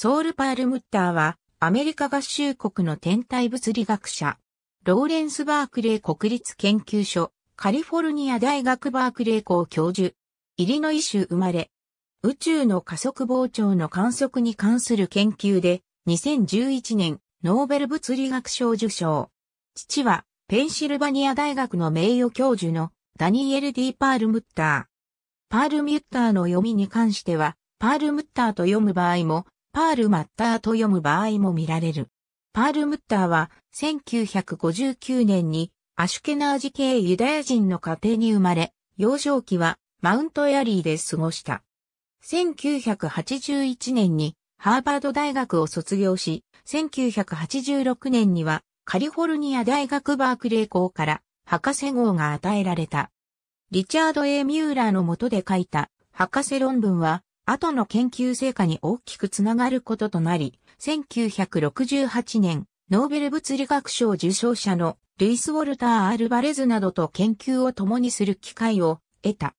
ソウル・パール・ムッターは、アメリカ合衆国の天体物理学者、ローレンス・バークレー国立研究所、カリフォルニア大学バークレー校教授、イリノイ州生まれ、宇宙の加速膨張の観測に関する研究で、2011年、ノーベル物理学賞受賞。父は、ペンシルバニア大学の名誉教授のダニエル・ディ・パール・ムッター。パール・ミュッターの読みに関しては、パール・ムッターと読む場合も、パールマッターと読む場合も見られる。パールムッターは1959年にアシュケナージ系ユダヤ人の家庭に生まれ、幼少期はマウントエアリーで過ごした。1981年にハーバード大学を卒業し、1986年にはカリフォルニア大学バークレー校から博士号が与えられた。リチャード・エミューラーの下で書いた博士論文は後の研究成果に大きくつながることとなり、1968年、ノーベル物理学賞受賞者のルイス・ウォルター・アルバレズなどと研究を共にする機会を得た。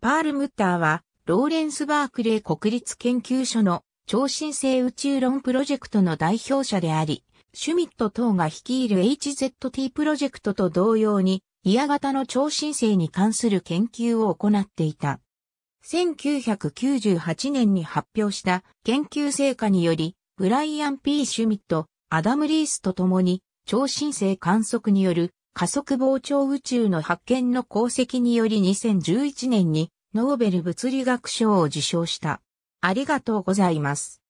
パール・ムッターは、ローレンス・バークレー国立研究所の超新星宇宙論プロジェクトの代表者であり、シュミット等が率いる HZT プロジェクトと同様に、イヤ型の超新星に関する研究を行っていた。1998年に発表した研究成果により、ブライアン・ P・ シュミット、アダム・リースと共に、超新星観測による加速膨張宇宙の発見の功績により2011年にノーベル物理学賞を受賞した。ありがとうございます。